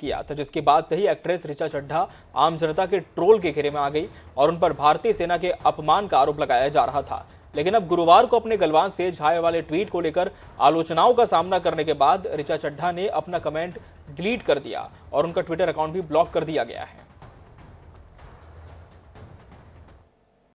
किया था तो जिसके बाद से ही एक्ट्रेस ऋचा चड्ढा आम जनता के ट्रोल के घेरे में आ गई और उन पर भारतीय सेना के अपमान का आरोप लगाया जा रहा था लेकिन अब गुरुवार को अपने गलवान से झाए वाले ट्वीट को लेकर आलोचनाओं का सामना करने के बाद ऋचा चड्ढा ने अपना कमेंट डिलीट कर दिया और उनका ट्विटर अकाउंट भी ब्लॉक कर दिया गया है